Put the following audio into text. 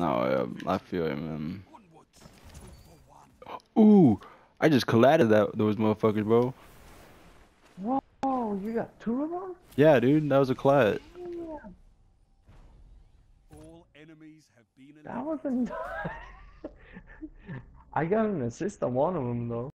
No, I, I feel it, man. Ooh, I just collided that those motherfuckers, bro. Whoa, you got two of them? Yeah, dude, that was a collide. That wasn't. I got an assist on one of them though.